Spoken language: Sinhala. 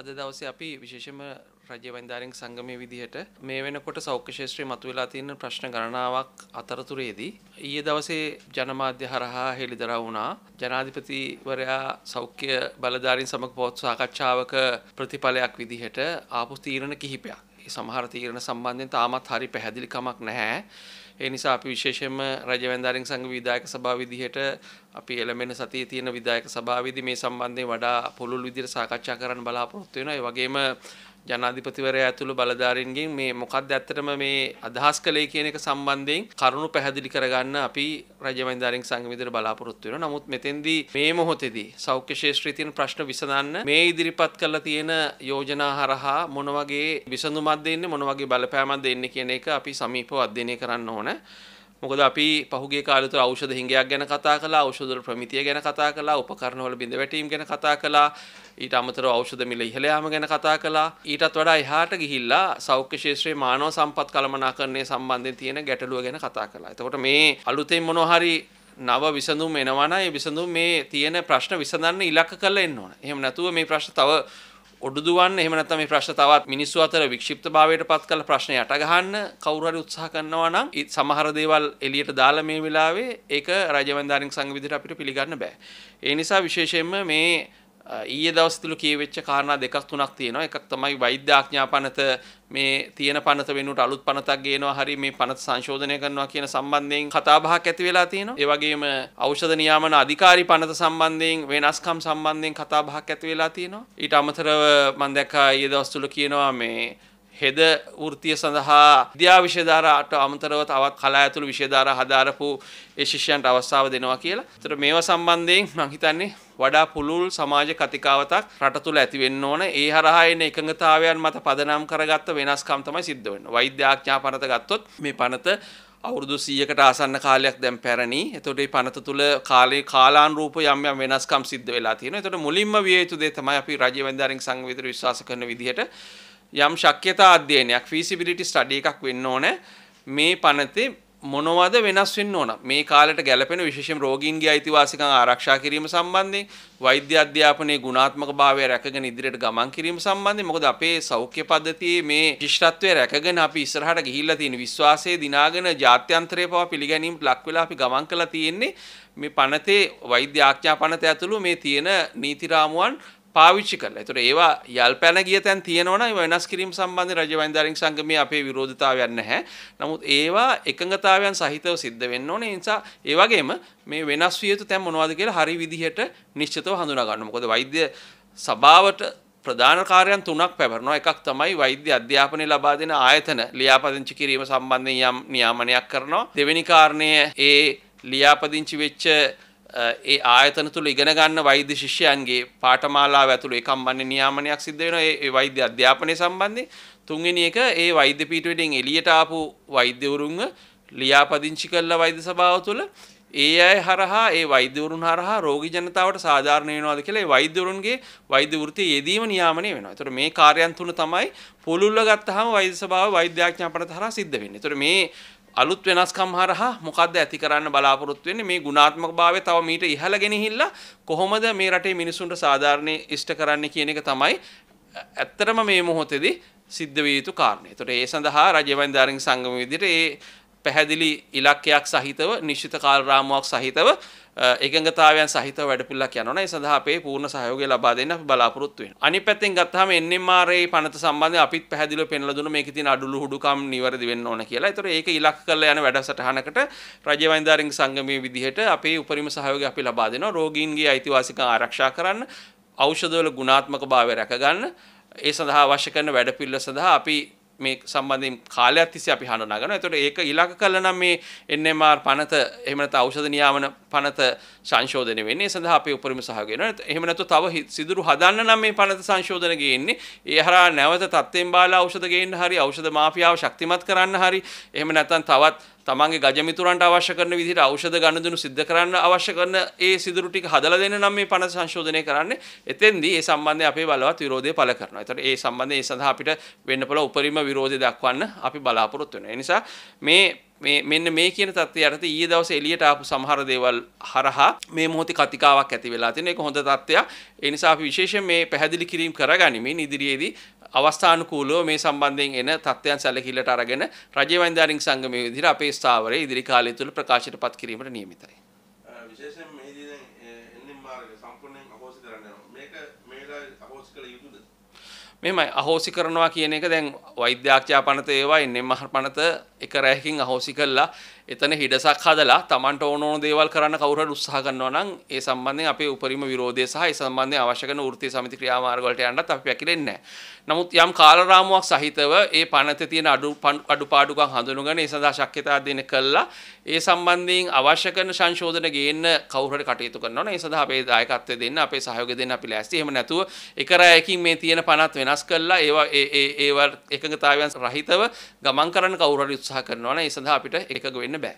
අද දවසේ අපි විශේෂම රජය වන්ධාරෙන් සංගමය විදිහට මේ වෙනකොට සෞඛ්‍ය ශේත්‍රයේ මතුවෙලා තියෙන ප්‍රශ්න ගණනාවක් අතරතුරේදී ඊයේ දවසේ ජනමාධ්‍ය හරහා හෙළිදරව් වුණා ජනාධිපතිවරයා සෞඛ්‍ය බලධාරීන් සමග පවත්වන සාකච්ඡාවක ප්‍රතිඵලයක් විදිහට ආපු තීරණ කිහිපයක්. සමහර තීරණ සම්බන්ධයෙන් තාමත් හරි පැහැදිලි කමක් නැහැ. ඒ නිසා අපි විශේෂයෙන්ම රජවැන්දාරින් සංඝ විධායක සභාව විදිහට අපි එළඹෙන සතියේ තියෙන විධායක සභාවේදී මේ සම්බන්ධයෙන් වඩා පුළුල් විදිහට සාකච්ඡා කරන්න බලාපොරොත්තු වෙනවා. ඒ වගේම ජනාධිපතිවරයා ඇතුළු බලධාරීන්ගෙන් මේ මොකක්ද ඇත්තටම මේ අදහස් කළේ කියන එක සම්බන්ධයෙන් කරුණු පැහැදිලි කරගන්න අපි රජ වෛද්‍යවරින් සංඝ විදිහට බලාපොරොත්තු වෙනවා. නමුත් මෙතෙන්දී මේ මොහොතේදී සෞඛ්‍ය ශාස්ත්‍රයේ තියෙන ප්‍රශ්න විසඳන්න මේ ඉදිරිපත් කරලා තියෙන යෝජනා හරහා මොන වගේ විසඳුමක් දෙන්නේ මොන වගේ බලපෑමක් දෙන්නේ කියන එක අපි සමීපව අධ්‍යයනය කරන්න ඕන. මොකද අපි පහුගේ කාලය තුළ ඖෂධ හිඟයක් ගැන කතා කළා, ඖෂධ වල ප්‍රමිතිය ගැන කතා කළා, උපකරණ වල බිඳ වැටීම් ගැන කතා කළා, ඊට අමතරව ඖෂධ මිල ඉහළ යාම ගැන කතා කළා. ඊටත් වඩා එහාට ගිහිල්ලා සෞඛ්‍ය ක්ෂේත්‍රයේ මානව සම්පත් කළමනාකරණය සම්බන්ධයෙන් තියෙන ගැටලුව ගැන කතා කළා. එතකොට මේ අලුතෙන් මොනවා හරි නව විසඳුම් එනවා නම් ඒ විසඳුම් මේ තියෙන ප්‍රශ්න විසඳන්න ඉලක්ක කරලා එන්න ඕන. එහෙම නැතුව මේ ප්‍රශ්න තව ඔඩුදුවන්න එහෙම නැත්නම් මේ ප්‍රශ්න තවත් මිනිස්සු අතර වික්ෂිප්තභාවයට පත් කරලා ප්‍රශ්න යට ගහන්න කවුරු හරි උත්සාහ කරනවා නම් සමහර දේවල් එළියට දාලා මේ වෙලාවේ ඒක රාජවන්දාරින් සංඝ විදිහට අපිට පිළිගන්න බෑ. ඒ නිසා විශේෂයෙන්ම මේ ඊයේ දවස් තුල කියවෙච්ච කාරණා දෙකක් තුනක් තියෙනවා. එකක් තමයි වෛද්‍ය ආඥා පනත මේ තියෙන පනත වෙනුවට අලුත් පනතක් ගේනවා. හරි මේ පනත සංශෝධනය කරනවා කියන සම්බන්ධයෙන් කතා බහක් ඇති වෙලා තියෙනවා. ඒ වගේම ඖෂධ නියාමන අධිකාරී පනත සම්බන්ධයෙන් වෙනස්කම් සම්බන්ධයෙන් කතා බහක් ඇති වෙලා තියෙනවා. ඊට අමතරව මම දැක්කා ඊයේ දවස් තුල කියනවා මේ හෙද වෘතිය සඳහා විද්‍යා විෂයධාරාට අමතරව තවත් කලා ඇතුළු විෂයධාරා හදාරපු ඒ ශිෂ්‍යයන්ට අවස්ථාව දෙනවා කියලා. ඒතර මේවා සම්බන්ධයෙන් මම හිතන්නේ වඩා පුළුල් සමාජ කතිකාවතක් රට තුළ ඇති වෙන්න ඕන. ඒ හරහා එන එකඟතාවයන් මත පදනම් කරගත්ත වෙනස්කම් තමයි සිද්ධ වෙන්නේ. වෛද්‍ය ආඥා පනත ගත්තොත් මේ පනත අවුරුදු 100කට ආසන්න කාලයක් දැන් පැරණි. එතකොට මේ පනත තුල කාලේ කාලානුරූප යම් යම් වෙනස්කම් සිද්ධ වෙලා තියෙනවා. එතකොට මුලින්ම විය යුතු දේ තමයි අපි රජ වෙන්දාරින් සංවිධානය විශ්වාස කරන විදිහට යම් ශක්්‍යතා අධ්‍යයනයක් ෆිසිබිලිටි ස්ටඩිය එකක් වෙන්න ඕන මේ පනතේ මොනවද වෙනස් වෙන්න ඕන මේ කාලට ගැලපෙන විශේෂම රෝගීන්ගේ අයිතිවාසිකම් ආරක්ෂා කිරීම සම්බන්ධයෙන් වෛද්‍ය අධ්‍යාපනයේ ගුණාත්මක භාවය රැකගෙන ඉදිරියට ගමන් කිරීම සම්බන්ධයෙන් මොකද අපේ සෞඛ්‍ය පද්ධතියේ මේ විශිෂ්ටත්වය රැකගෙන අපි ඉස්සරහට ගිහිල්ලා තියෙන විශ්වාසයේ දිනාගෙන ජාත්‍යන්තරය පවා පිළිගැනීමට ලක් වෙලා අපි ගමන් කළා තියෙන්නේ මේ පනතේ වෛද්‍ය ආඥා පනත ඇතුළු මේ තියෙන නීති රාමුවන් පාවිච්චි කරලා. ඒතර ඒවා යල් පැන ගිය තැන් තියෙනවනම් ඒ වෙනස් කිරීම සම්බන්ධ රජ වෛන්දාරින් සංගමයේ අපේ විරෝධතාවයක් නැහැ. නමුත් ඒවා එකඟතාවයන් සහිතව සිද්ධ වෙන්න ඕනේ. ඒ නිසා ඒ වගේම මේ වෙනස් විය යුතු තැන් මොනවද කියලා හරි විදිහට නිශ්චිතව හඳුනා ගන්න. මොකද වෛද්‍ය සභාවට ප්‍රධාන කාර්යයන් තුනක් පැවරනවා එකක් තමයි වෛද්‍ය අධ්‍යාපනය ලබා දෙන ආයතන ලියාපදිංචි කිරීම සම්බන්ධයෙන් යම් නියාමනයක් කරනවා දෙවෙනි කාරණය ඒ ලියාපදිංචි වෙච්ච ඒ ආයතන තුළ ඉගෙන ගන්න වෛද්‍ය ශිෂ්‍යයන්ගේ පාඨමාලාව ඇතුළු එකම්මන්නේ නියාමනයක් සිද්ධ වෙනවා ඒ වෛද්‍ය අධ්‍යාපනය සම්බන්ධයෙන් තුන්වෙනි එක ඒ වෛද්‍ය පීඨවලින් එළියට ආපු වෛද්‍යවරුන්ව ලියාපදිංචි කළ වෛද්‍ය සභාව තුළ ඒ අය හරහා ඒ වෛද්‍යවරුන් හරහා රෝගී ජනතාවට සාධාරණ වෙනවාද කියලා ඒ වෛද්‍යවරුන්ගේ වෛද්‍ය වෘත්තිය යෙදීම නියාමනය වෙනවා. ඒතර මේ කාර්යයන් තුන තමයි පුළුල්ව ගත්තාම වෛද්‍ය සභාව වෛද්‍යාඥාපන හරහා සිද්ධ වෙන්නේ. ඒතර මේ අලුත් වෙනස්කම් හරහා මොකද්ද ඇති කරන්න බලාපොරොත්තු වෙන්නේ මේ ගුණාත්මක භාවය තව මීට ඉහළ ගෙනහිල්ලා කොහොමද මේ රටේ මිනිසුන්ට සාධාරණේ ඉෂ්ට කරන්න කියන එක තමයි ඇත්තටම මේ මොහොතේදී සිද්ධ විය යුතු කාරණේ. ඒතට ඒ සඳහා රජවන්දාරින් සංගම විදිහට ඒ පැහැදිලි ඉලක්කයක් සහිතව නිශ්චිත කාල රාමුවක් සහිතව එකගතාවයන් සහිත වැඩපිල්ලක් යනවා ඒ සඳහා අපේ පූර්ණ සහයෝගය ලබා දෙන්න අපි බලාපොරොත්තු වෙනවා. අනිත් පැත්තෙන් ගත්තාම NMR ඒ පනත සම්බන්ධයෙන් අපිත් පැහැදිලිව පෙන්ලා දුන්න මේකේ තියෙන අඩුළු හුඩුකම් නිවැරදි වෙන්න ඕන කියලා. ඒතර ඒක ඉලක්ක කරලා යන වැඩසටහනකට රජය වෛන්දාරින් සංගමයේ විදිහට අපේ උපරිම සහයෝගය අපි ලබා දෙනවා. රෝගීන්ගේ අයිතිවාසිකම් ආරක්ෂා කරන්න, ඖෂධවල ගුණාත්මක භාවය රැකගන්න, ඒ සඳහා අවශ්‍ය කරන වැඩපිළිවෙළ සඳහා අපි මේ සම්බන්ධයෙන් කාලයක් තිස්සේ අපි හඬනා කරනවා. එතකොට ඒක ඉලක්ක කළා නම් මේ NMR පනත එහෙම නැත්නම් ඖෂධ නියාමන පනත සංශෝධනය වෙන්නේ. ඒ සඳහා අපි උපරිම සහයෝගය දෙනවා. එහෙම නැත්නම් තව සිදුරු හදන්න නම් මේ පනත සංශෝධන ගේන්නේ. ඒ හරහා නැවත තත්ත්වෙන් බාලා ඖෂධ ගේන්න හරි ඖෂධ මාෆියාව ශක්තිමත් කරන්න හරි එහෙම නැත්නම් තවත් තමන්ගේ ගජමිතුරන්ට අවශ්‍ය කරන විදිහට ඖෂධ ගනුදෙනු සිද්ධ කරන්න අවශ්‍ය කරන ඒ සිදුරු ටික හදලා දෙන්න නම් මේ පනත සංශෝධනය කරන්නේ. එතෙන්දී ඒ සම්බන්ධයෙන් අපේ බලවත් විරෝධය පළ කරනවා. ඒතර ඒ සම්බන්ධයෙන් ඒ සඳහා අපිට වෙන්න පුළුවන් උපරිම විරෝධය දක්වන්න අපි බලාපොරොත්තු වෙනවා. ඒ නිසා මේ මේ මෙන්න මේ කියන தත්ත්වය යටතේ ඊයේ දවසේ එළියට ආපු සමහර දේවල් හරහා මේ මොහොතේ කතිකාවක් ඇති වෙලා තියෙන එක හොඳ தත්ත්වයක්. ඒ නිසා අපි විශේෂයෙන් මේ පැහැදිලි කිරීම කරගනිමින් ඉදිරියේදී අවස්ථානුකූලව මේ සම්බන්ධයෙන් එන தත්ත්වයන් සැලකිල්ලට අරගෙන රජයේ වෛද්‍යවරින් සංගමයේ විදිහට අපේ ස්ථාවරයේ ඉදිරි කාලය තුළ ප්‍රකාශයට පත් කිරීමට නියමිතයි. විශේෂයෙන් මෙහිදී දැන් එල්ලිම් මාර්ගය සම්පූර්ණයෙන් අපෝසි කරන්න යනවා. මේක මේ වෙලාවේ අපෝසි කළ යුතුද? මෙහෙම අහෝසි කරනවා කියන එක දැන් වෛද්‍යාක්ෂයා පනත ඒවා එන්නෙම් පනත එක රැයකින් අහෝසි කළා එතන හිඩසක් හදලා Tamanට ඕන ඕන දේවල් කරන්න කවුරු හරි උත්සාහ කරනවා නම් ඒ සම්බන්ධයෙන් අපේ උපරිම විරෝධය සහ ඒ සම්බන්ධයෙන් අවශ්‍ය කරන වෘත්තීය සමිති ක්‍රියාමාර්ග වලට යන්නත් අපි පැකිලෙන්නේ නැහැ. නමුත් යම් කාල රාමුවක් සහිතව ඒ පනතේ තියෙන අඩු අඩුපාඩුකම් හඳුනගෙන ඒ සඳහා ශක්්‍යතා දෙන කළා ඒ සම්බන්ධයෙන් අවශ්‍ය කරන සංශෝධන ගේන්න කවුරු හරි කටයුතු කරනවා නම් ඒ සඳහා අපේ දායකත්වය දෙන්න අපේ සහයෝගය දෙන්න අපි ලෑස්ති. එහෙම නැතුව එක රැයකින් මේ තියෙන පනත් වෙනස් කරලා ඒවා ඒ ඒ ඒවා එකඟතාවයන් රහිතව ගමන් කරන්න කවුරු හරි උත්සාහ කරනවා නම් ඒ සඳහා අපිට එකඟ වෙන්න බෑ